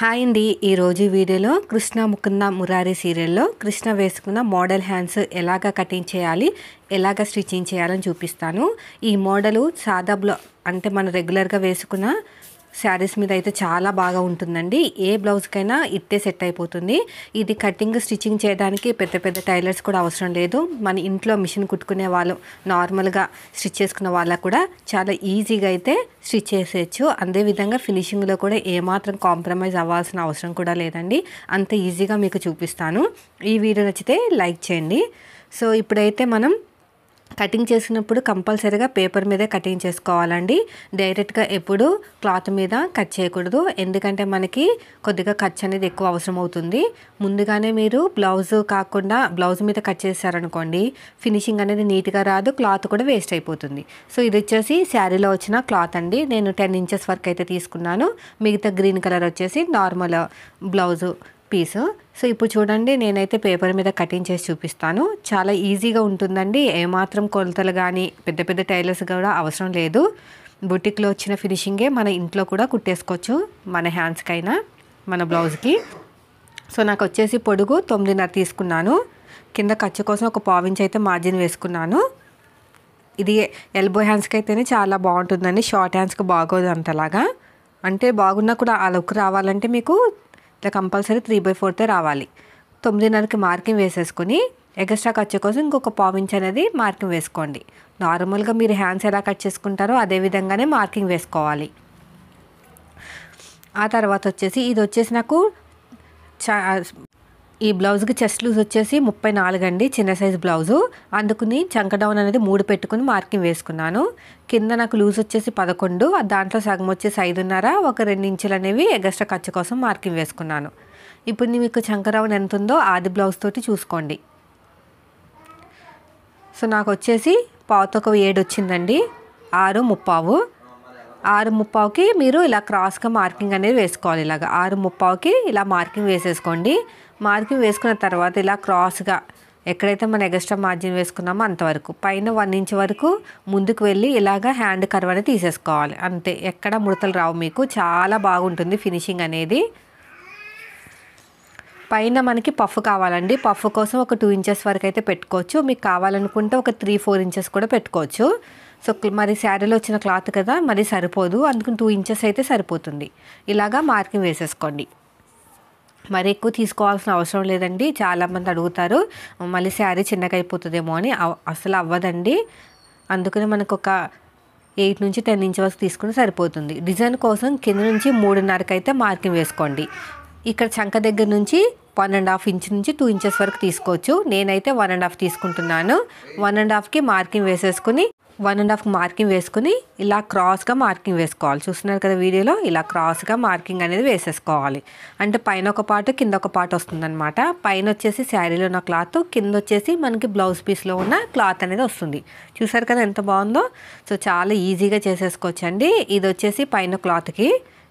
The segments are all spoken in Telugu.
హాయ్ అండి ఈరోజు వీడియోలో కృష్ణ ముకుంద మురారి సీరియల్లో కృష్ణ వేసుకున్న మోడల్ హ్యాండ్స్ ఎలాగ కటింగ్ చేయాలి ఎలాగ స్టిచ్చింగ్ చేయాలని చూపిస్తాను ఈ మోడలు సాదా అంటే మనం రెగ్యులర్గా వేసుకున్న శారీస్ మీద అయితే చాలా బాగా ఉంటుందండి ఏ బ్లౌజ్కైనా ఇట్టే సెట్ అయిపోతుంది ఇది కటింగ్ స్టిచ్చింగ్ చేయడానికి పెద్ద పెద్ద టైలర్స్ కూడా అవసరం లేదు మన ఇంట్లో మిషన్ కుట్టుకునే వాళ్ళు నార్మల్గా స్టిచ్ చేసుకున్న వాళ్ళకు కూడా చాలా ఈజీగా అయితే స్టిచ్ చేసేయచ్చు అదేవిధంగా ఫినిషింగ్లో కూడా ఏమాత్రం కాంప్రమైజ్ అవ్వాల్సిన అవసరం కూడా లేదండి అంత ఈజీగా మీకు చూపిస్తాను ఈ వీడియో నచ్చితే లైక్ చేయండి సో ఇప్పుడైతే మనం కటింగ్ చేసినప్పుడు కంపల్సరీగా పేపర్ మీదే కటింగ్ చేసుకోవాలండి డైరెక్ట్గా ఎప్పుడు క్లాత్ మీద కట్ చేయకూడదు ఎందుకంటే మనకి కొద్దిగా ఖర్చు అనేది ఎక్కువ అవసరం అవుతుంది ముందుగానే మీరు బ్లౌజ్ కాకుండా బ్లౌజ్ మీద కట్ చేశారనుకోండి ఫినిషింగ్ అనేది నీట్గా రాదు క్లాత్ కూడా వేస్ట్ అయిపోతుంది సో ఇది వచ్చేసి శారీలో వచ్చిన క్లాత్ అండి నేను టెన్ ఇంచెస్ వరకు అయితే తీసుకున్నాను మిగతా గ్రీన్ కలర్ వచ్చేసి నార్మల్ బ్లౌజు పీసు సో ఇప్పుడు చూడండి నేనైతే పేపర్ మీద కటింగ్ చేసి చూపిస్తాను చాలా ఈజీగా ఉంటుందండి ఏమాత్రం కొలతలు కానీ పెద్ద పెద్ద టైలర్స్ కూడా అవసరం లేదు బుటిక్లో వచ్చిన ఫినిషింగే మన ఇంట్లో కూడా కుట్టేసుకోవచ్చు మన హ్యాండ్స్కైనా మన బ్లౌజ్కి సో నాకు వచ్చేసి పొడుగు తొమ్మిదిన్నర తీసుకున్నాను కింద ఖర్చు కోసం ఒక పావించ్ అయితే మార్జిన్ వేసుకున్నాను ఇది ఎల్బో హ్యాండ్స్కి అయితేనే చాలా బాగుంటుందండి షార్ట్ హ్యాండ్స్కి బాగోదు అంతలాగా అంటే బాగున్నా కూడా ఆ లుక్ రావాలంటే మీకు ఇట్లా కంపల్సరీ త్రీ బై ఫోర్తే రావాలి తొమ్మిదిన్నరకి మార్కింగ్ వేసేసుకొని ఎక్స్ట్రా ఖర్చు కోసం ఇంకొక పావించ్ అనేది మార్కింగ్ వేసుకోండి నార్మల్గా మీరు హ్యాండ్స్ ఎలా కట్ చేసుకుంటారో అదే విధంగానే మార్కింగ్ వేసుకోవాలి ఆ తర్వాత వచ్చేసి ఇది వచ్చేసి నాకు ఈ బ్లౌజ్కి చెస్ట్ లూజ్ వచ్చేసి ముప్పై నాలుగు అండి చిన్న సైజ్ బ్లౌజు అందుకుని చంక డౌన్ అనేది మూడు పెట్టుకుని మార్కింగ్ వేసుకున్నాను కింద నాకు లూజ్ వచ్చేసి పదకొండు దాంట్లో సగం వచ్చేసి ఐదున్నర ఒక రెండు ఇంచులు అనేవి ఎగస్ట్రా ఖర్చు కోసం మార్కింగ్ వేసుకున్నాను ఇప్పుడు మీకు చంక డౌన్ ఎంత ఉందో ఆది బ్లౌజ్ తోటి చూసుకోండి సో నాకు వచ్చేసి పావుతో ఒక ఏడు వచ్చిందండి ఆరు ముప్పావు ఆరు ముప్పావుకి మీరు ఇలా క్రాస్గా మార్కింగ్ అనేది వేసుకోవాలి ఇలాగ ఆరు ముప్పావుకి ఇలా మార్కింగ్ వేసేసుకోండి మార్కింగ్ వేసుకున్న తర్వాత ఇలా క్రాస్గా ఎక్కడైతే మనం ఎగస్ట్రా మార్జిన్ వేసుకున్నామో అంతవరకు పైన వన్ ఇంచ్ వరకు ముందుకు వెళ్ళి ఇలాగ హ్యాండ్ కర్వ్ అనేది తీసేసుకోవాలి అంతే ఎక్కడ ముడతలు రావు మీకు చాలా బాగుంటుంది ఫినిషింగ్ అనేది పైన మనకి పఫ్ కావాలండి పఫ్ కోసం ఒక టూ ఇంచెస్ వరకు అయితే పెట్టుకోవచ్చు మీకు కావాలనుకుంటే ఒక త్రీ ఫోర్ ఇంచెస్ కూడా పెట్టుకోవచ్చు సో మరి శారీలో వచ్చిన క్లాత్ కదా మరి సరిపోదు అందుకని టూ ఇంచెస్ అయితే సరిపోతుంది ఇలాగా మార్కింగ్ వేసేసుకోండి మరి ఎక్కువ తీసుకోవాల్సిన అవసరం లేదండి చాలామంది అడుగుతారు మళ్ళీ శారీ చిన్నగా అయిపోతుందేమో అని అసలు అవ్వదండి అందుకని మనకు ఒక ఎయిట్ నుంచి టెన్ ఇంచ్ వరకు తీసుకుని సరిపోతుంది డిజైన్ కోసం కింద నుంచి మూడున్నరకు అయితే మార్కింగ్ వేసుకోండి ఇక్కడ చంక దగ్గర నుంచి వన్ అండ్ హాఫ్ ఇంచ్ నుంచి టూ ఇంచెస్ వరకు తీసుకోవచ్చు నేనైతే వన్ అండ్ హాఫ్ తీసుకుంటున్నాను వన్ అండ్ హాఫ్కి మార్కింగ్ వేసేసుకుని వన్ అండ్ హాఫ్ మార్కింగ్ వేసుకుని ఇలా క్రాస్గా మార్కింగ్ వేసుకోవాలి చూస్తున్నారు కదా వీడియోలో ఇలా క్రాస్గా మార్కింగ్ అనేది వేసేసుకోవాలి అంటే పైన ఒక పాటు కింద ఒక పాటు వస్తుందన్నమాట పైన వచ్చేసి శారీలో ఉన్న క్లాత్ కింద వచ్చేసి మనకి బ్లౌజ్ పీస్లో ఉన్న క్లాత్ అనేది వస్తుంది చూసారు కదా ఎంత బాగుందో సో చాలా ఈజీగా చేసేసుకోవచ్చండి ఇది వచ్చేసి పైన క్లాత్కి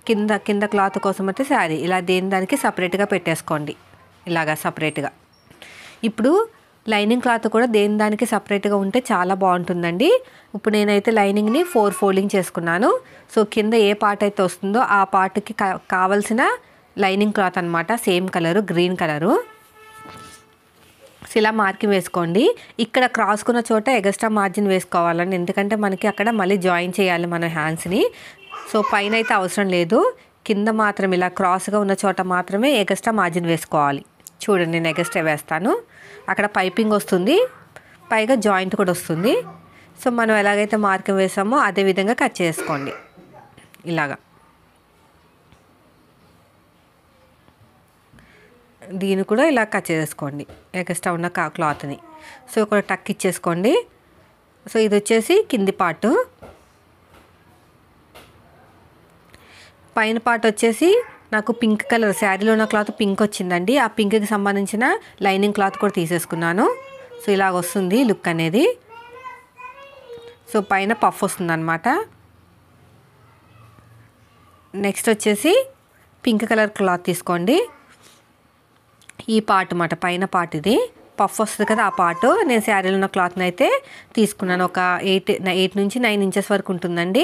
కింద కింద క్లాత్ కోసం అయితే శారీ ఇలా దేని దానికి సపరేట్గా పెట్టేసుకోండి ఇలాగా సపరేట్గా ఇప్పుడు లైనింగ్ క్లాత్ కూడా దేని దానికి సపరేట్గా ఉంటే చాలా బాగుంటుందండి ఇప్పుడు నేనైతే లైనింగ్ని ఫోర్ ఫోల్డింగ్ చేసుకున్నాను సో కింద ఏ పార్ట్ అయితే వస్తుందో ఆ పార్ట్కి కావాల్సిన లైనింగ్ క్లాత్ అనమాట సేమ్ కలరు గ్రీన్ కలరు ఇలా మార్కింగ్ వేసుకోండి ఇక్కడ క్రాస్కున్న చోట ఎగస్ట్రా మార్జిన్ వేసుకోవాలండి ఎందుకంటే మనకి అక్కడ మళ్ళీ జాయిన్ చేయాలి మన హ్యాండ్స్ని సో పైన అయితే అవసరం లేదు కింద మాత్రం ఇలా క్రాస్గా ఉన్న చోట మాత్రమే ఎగస్ట్రా మార్జిన్ వేసుకోవాలి చూడండి నెగస్ట్ వేస్తాను అక్కడ పైపింగ్ వస్తుంది పైగా జాయింట్ కూడా వస్తుంది సో మనం ఎలాగైతే మార్కింగ్ వేసామో అదే విధంగా కట్ చేసుకోండి ఇలాగా దీన్ని కూడా ఇలా కట్ చేసుకోండి ఎగస్ట్రా ఉన్న కా క్లాత్ని సో ఇక్కడ టక్ ఇచ్చేసుకోండి సో ఇది వచ్చేసి కింది పార్ట్ పైన పార్ట్ వచ్చేసి నాకు పింక్ కలర్ శారీలో ఉన్న క్లాత్ పింక్ వచ్చిందండి ఆ పింక్కి సంబంధించిన లైనింగ్ క్లాత్ కూడా తీసేసుకున్నాను సో ఇలాగ వస్తుంది లుక్ అనేది సో పైన పఫ్ వస్తుందన్నమాట నెక్స్ట్ వచ్చేసి పింక్ కలర్ క్లాత్ తీసుకోండి ఈ పార్ట్ అన్నమాట పైన పార్ట్ ఇది పఫ్ వస్తుంది కదా ఆ పార్ట్ నేను శారీలో ఉన్న క్లాత్ని అయితే తీసుకున్నాను ఒక ఎయిట్ ఎయిట్ నుంచి నైన్ ఇంచెస్ వరకు ఉంటుందండి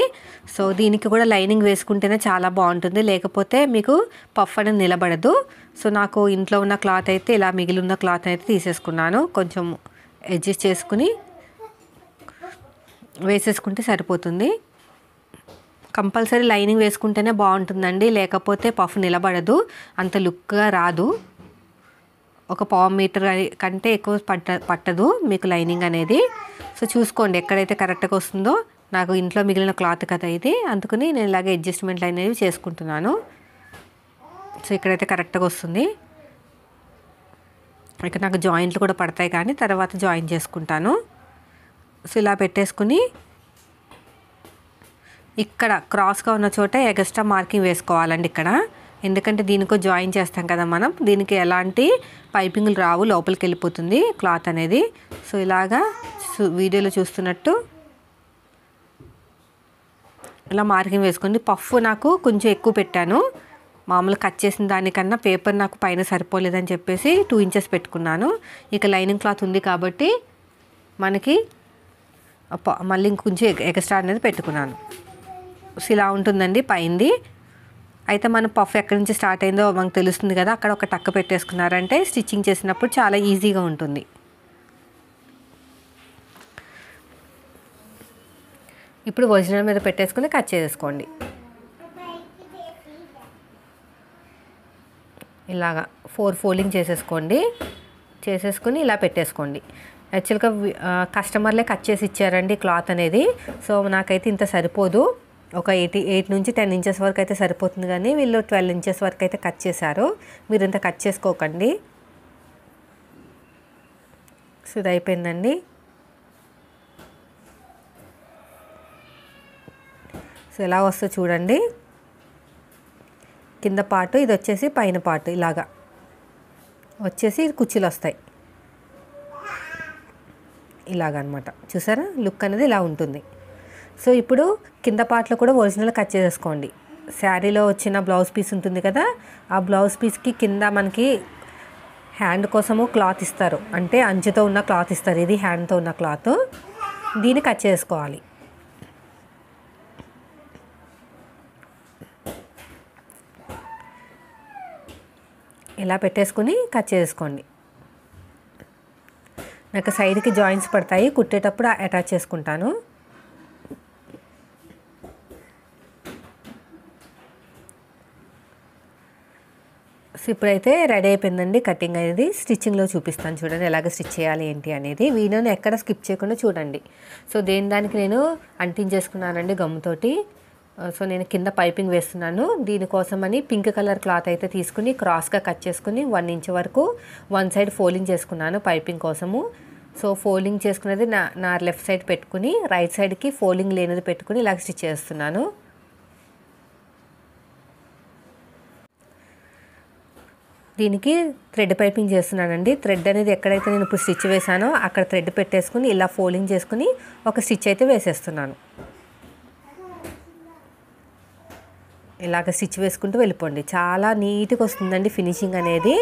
సో దీనికి కూడా లైనింగ్ వేసుకుంటేనే చాలా బాగుంటుంది లేకపోతే మీకు పఫ్ అనేది నిలబడదు సో నాకు ఇంట్లో ఉన్న క్లాత్ అయితే ఇలా మిగిలి ఉన్న క్లాత్ అయితే తీసేసుకున్నాను కొంచెం అడ్జస్ట్ చేసుకుని వేసేసుకుంటే సరిపోతుంది కంపల్సరీ లైనింగ్ వేసుకుంటేనే బాగుంటుందండి లేకపోతే పఫ్ నిలబడదు అంత లుక్గా రాదు ఒక పావు మీటర్ కంటే ఎక్కువ పట్ట పట్టదు మీకు లైనింగ్ అనేది సో చూసుకోండి ఎక్కడైతే కరెక్ట్గా వస్తుందో నాకు ఇంట్లో మిగిలిన క్లాత్ కదా ఇది అందుకని నేను ఇలాగే అడ్జస్ట్మెంట్లు అనేవి చేసుకుంటున్నాను సో ఇక్కడైతే కరెక్ట్గా వస్తుంది ఇక నాకు జాయింట్లు కూడా పడతాయి కానీ తర్వాత జాయిన్ చేసుకుంటాను సో ఇలా పెట్టేసుకుని ఇక్కడ క్రాస్గా ఉన్న చోట ఎగస్ట్రా మార్కింగ్ వేసుకోవాలండి ఇక్కడ ఎందుకంటే దీనికో జాయిన్ చేస్తాం కదా మనం దీనికి ఎలాంటి పైపింగ్లు రావు లోపలికి వెళ్ళిపోతుంది క్లాత్ అనేది సో ఇలాగా వీడియోలో చూస్తున్నట్టు ఇలా మార్కింగ్ వేసుకుంది పఫ్ నాకు కొంచెం ఎక్కువ పెట్టాను మామూలు కట్ చేసిన దానికన్నా పేపర్ నాకు పైన సరిపోలేదని చెప్పేసి టూ ఇంచెస్ పెట్టుకున్నాను ఇక లైనింగ్ క్లాత్ ఉంది కాబట్టి మనకి మళ్ళీ ఇంకొంచెం ఎక్స్ట్రా అనేది పెట్టుకున్నాను సో ఇలా ఉంటుందండి పైంది అయితే మన పఫ్ ఎక్కడి నుంచి స్టార్ట్ అయిందో మనకు తెలుస్తుంది కదా అక్కడ ఒక టక్ పెట్టేసుకున్నారంటే స్టిచ్చింగ్ చేసినప్పుడు చాలా ఈజీగా ఉంటుంది ఇప్పుడు ఒరిజినల్ మీద పెట్టేసుకుని కట్ చేసేసుకోండి ఇలాగా ఫోర్ ఫోల్డింగ్ చేసేసుకోండి చేసేసుకుని ఇలా పెట్టేసుకోండి యాక్చువల్గా కస్టమర్లే కట్ చేసి ఇచ్చారండి క్లాత్ అనేది సో నాకైతే ఇంత సరిపోదు ఒక ఎయిటీ ఎయిట్ నుంచి టెన్ ఇంచెస్ వరకు అయితే సరిపోతుంది కానీ వీళ్ళు ట్వెల్వ్ ఇంచెస్ వరకు అయితే కట్ చేశారు మీరు ఇంత కట్ చేసుకోకండి సో ఇది అయిపోయిందండి సో ఎలా వస్తుందో చూడండి కింద పాటు ఇది వచ్చేసి పైన పాటు ఇలాగా వచ్చేసి కుచ్చీలు వస్తాయి ఇలాగనమాట చూసారా లుక్ అనేది ఇలా ఉంటుంది సో ఇప్పుడు కింద పార్ట్లో కూడా ఒరిజినల్ కట్ చేసేసుకోండి శారీలో వచ్చిన బ్లౌజ్ పీస్ ఉంటుంది కదా ఆ బ్లౌజ్ పీస్కి కింద మనకి హ్యాండ్ కోసము క్లాత్ ఇస్తారు అంటే అంచుతో ఉన్న క్లాత్ ఇస్తారు ఇది హ్యాండ్తో ఉన్న క్లాత్ దీన్ని కట్ చేసుకోవాలి ఇలా పెట్టేసుకుని కట్ చేసుకోండి నాకు సైడ్కి జాయింట్స్ పడతాయి కుట్టేటప్పుడు అటాచ్ చేసుకుంటాను సో ఇప్పుడైతే రెడీ అయిపోయిందండి కటింగ్ అనేది స్టిచ్చింగ్లో చూపిస్తాను చూడండి ఎలాగ స్టిచ్ చేయాలి ఏంటి అనేది వీడియోని ఎక్కడ స్కిప్ చేయకుండా చూడండి సో దేని దానికి నేను అంటించేసుకున్నానండి గమ్ముతోటి సో నేను కింద పైపింగ్ వేస్తున్నాను దీనికోసమని పింక్ కలర్ క్లాత్ అయితే తీసుకుని క్రాస్గా కట్ చేసుకుని వన్ ఇంచ్ వరకు వన్ సైడ్ ఫోల్డింగ్ చేసుకున్నాను పైపింగ్ కోసము సో ఫోల్డింగ్ చేసుకున్నది నా నా లెఫ్ట్ సైడ్ పెట్టుకుని రైట్ సైడ్కి ఫోల్డింగ్ లేనిది పెట్టుకుని ఇలా స్టిచ్ చేస్తున్నాను దీనికి థ్రెడ్ పైపింగ్ చేస్తున్నానండి థ్రెడ్ అనేది ఎక్కడైతే నేను ఇప్పుడు స్టిచ్ వేసానో అక్కడ థ్రెడ్ పెట్టేసుకుని ఇలా ఫోల్డింగ్ చేసుకుని ఒక స్టిచ్ అయితే వేసేస్తున్నాను ఇలాగ స్టిచ్ వేసుకుంటూ వెళ్ళిపోండి చాలా నీట్గా వస్తుందండి ఫినిషింగ్ అనేది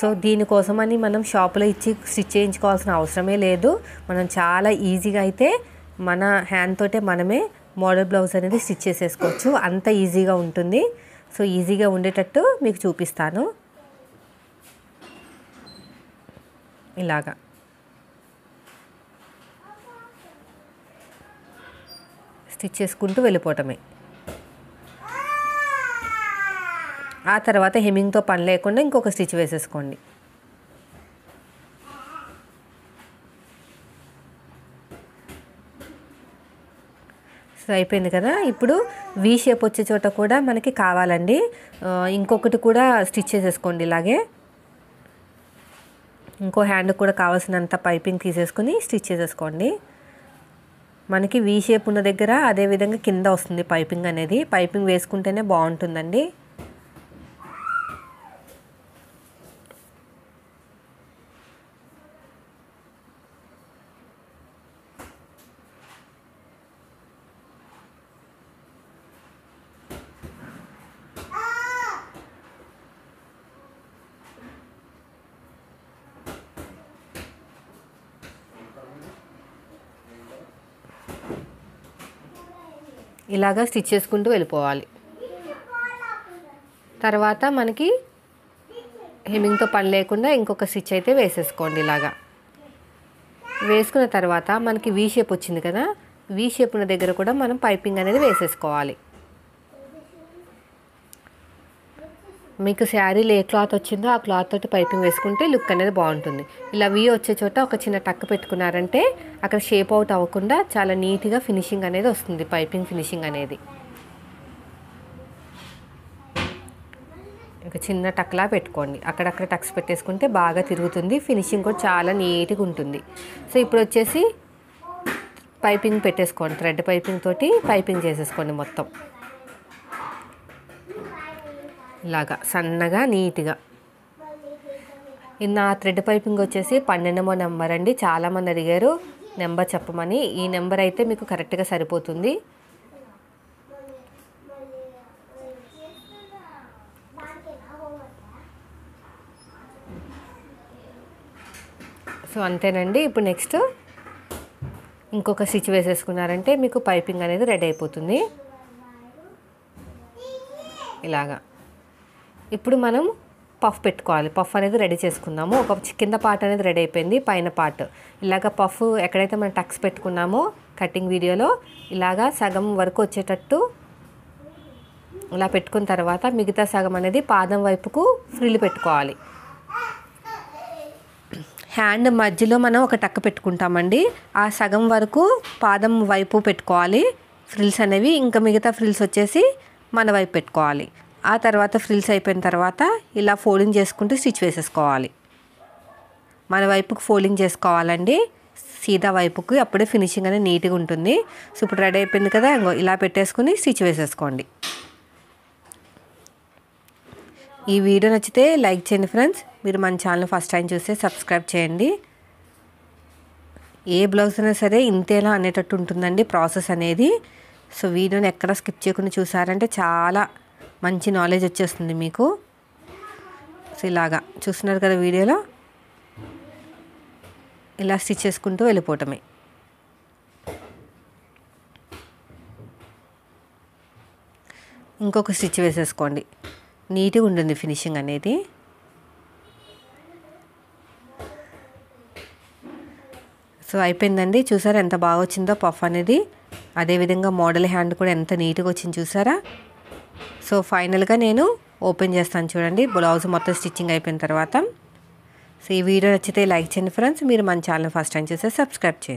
సో దీనికోసమని మనం షాపులో ఇచ్చి స్టిచ్ చేయించుకోవాల్సిన అవసరమే లేదు మనం చాలా ఈజీగా అయితే మన హ్యాండ్ తోటే మనమే మోడల్ బ్లౌజ్ అనేది స్టిచ్ చేసేసుకోవచ్చు అంత ఈజీగా ఉంటుంది సో ఈజీగా ఉండేటట్టు మీకు చూపిస్తాను ఇలాగా స్టిచ్ చేసుకుంటూ వెళ్ళిపోవటమే ఆ తర్వాత హెమ్మింగ్తో పని లేకుండా ఇంకొక స్టిచ్ వేసేసుకోండి సో అయిపోయింది కదా ఇప్పుడు వీ షేప్ వచ్చే చోట కూడా మనకి కావాలండి ఇంకొకటి కూడా స్టిచ్ చేసేసుకోండి ఇలాగే ఇంకో హ్యాండ్ కూడా కావాల్సినంత పైపింగ్ తీసేసుకుని స్టిచ్ చేసేసుకోండి మనకి వీ షేప్ ఉన్న దగ్గర అదేవిధంగా కింద వస్తుంది పైపింగ్ అనేది పైపింగ్ వేసుకుంటేనే బాగుంటుందండి ఇలాగా స్టిచ్ చేసుకుంటూ వెళ్ళిపోవాలి తర్వాత మనకి హెమ్మింగ్తో పని లేకుండా ఇంకొక స్టిచ్ అయితే వేసేసుకోండి ఇలాగా వేసుకున్న తర్వాత మనకి వీ షేప్ వచ్చింది కదా వీ షేప్ ఉన్న దగ్గర కూడా మనం పైపింగ్ అనేది వేసేసుకోవాలి మీకు శారీలో ఏ క్లాత్ వచ్చిందో ఆ క్లాత్ తోటి పైపింగ్ వేసుకుంటే లుక్ అనేది బాగుంటుంది ఇలా వీ వచ్చే చోట ఒక చిన్న టక్ పెట్టుకున్నారంటే అక్కడ షేప్ అవుట్ అవ్వకుండా చాలా నీట్గా ఫినిషింగ్ అనేది వస్తుంది పైపింగ్ ఫినిషింగ్ అనేది ఒక చిన్న టక్లా పెట్టుకోండి అక్కడక్కడ టక్స్ పెట్టేసుకుంటే బాగా తిరుగుతుంది ఫినిషింగ్ కూడా చాలా నీట్గా ఉంటుంది సో ఇప్పుడు వచ్చేసి పైపింగ్ పెట్టేసుకోండి థ్రెడ్ పైపింగ్ తోటి పైపింగ్ చేసేసుకోండి మొత్తం ఇలాగా సన్నగా నీట్గా నా థ్రెడ్ పైపింగ్ వచ్చేసి పన్నెండవ నెంబర్ అండి చాలామంది అడిగారు నెంబర్ చెప్పమని ఈ నెంబర్ అయితే మీకు కరెక్ట్గా సరిపోతుంది సో అంతేనండి ఇప్పుడు నెక్స్ట్ ఇంకొక స్టిచ్ వేసేసుకున్నారంటే మీకు పైపింగ్ అనేది రెడీ అయిపోతుంది ఇలాగా ఇప్పుడు మనం పఫ్ పెట్టుకోవాలి పఫ్ అనేది రెడీ చేసుకున్నాము ఒక కింద పార్ట్ అనేది రెడీ అయిపోయింది పైన పార్ట్ ఇలాగ పఫ్ ఎక్కడైతే మనం టక్స్ పెట్టుకున్నామో కటింగ్ వీడియోలో ఇలాగా సగం వరకు వచ్చేటట్టు ఇలా పెట్టుకున్న తర్వాత మిగతా సగం అనేది పాదం వైపుకు ఫ్రిల్ పెట్టుకోవాలి హ్యాండ్ మధ్యలో మనం ఒక టక్ పెట్టుకుంటామండి ఆ సగం వరకు పాదం వైపు పెట్టుకోవాలి ఫ్రిల్స్ అనేవి ఇంకా మిగతా ఫ్రిల్స్ వచ్చేసి మన వైపు పెట్టుకోవాలి ఆ తర్వాత ఫ్రిల్స్ అయిపోయిన తర్వాత ఇలా ఫోల్డింగ్ చేసుకుంటూ స్టిచ్ వేసేసుకోవాలి మన వైపుకు ఫోల్డింగ్ చేసుకోవాలండి సీదా వైపుకు అప్పుడే ఫినిషింగ్ అనేది నీట్గా ఉంటుంది సో ఇప్పుడు రెడీ అయిపోయింది కదా ఇలా పెట్టేసుకుని స్టిచ్ వేసేసుకోండి ఈ వీడియో నచ్చితే లైక్ చేయండి ఫ్రెండ్స్ మీరు మన ఛానల్ ఫస్ట్ టైం చూస్తే సబ్స్క్రైబ్ చేయండి ఏ బ్లౌజ్ అయినా సరే ఇంతేలా అనేటట్టు ఉంటుందండి ప్రాసెస్ అనేది సో వీడియోని ఎక్కడ స్కిప్ చేయకుండా చూసారంటే చాలా మంచి నాలెడ్జ్ వచ్చేస్తుంది మీకు సో ఇలాగా చూస్తున్నారు కదా వీడియోలో ఇలా స్టిచ్ చేసుకుంటూ వెళ్ళిపోవటమే ఇంకొక స్టిచ్ వేసేసుకోండి నీట్గా ఉంటుంది ఫినిషింగ్ అనేది సో అయిపోయిందండి చూసారా ఎంత బాగా వచ్చిందో పఫ్ అనేది అదేవిధంగా మోడల్ హ్యాండ్ కూడా ఎంత నీట్గా వచ్చింది చూసారా సో ఫైనల్గా నేను ఓపెన్ చేస్తాను చూడండి బ్లౌజ్ మొత్తం స్టిచ్చింగ్ అయిపోయిన తర్వాత సో ఈ వీడియో నచ్చితే లైక్ చేయండి ఫ్రెండ్స్ మీరు మన ఛానల్ ఫస్ట్ టైం చూస్తే సబ్స్క్రైబ్ చేయండి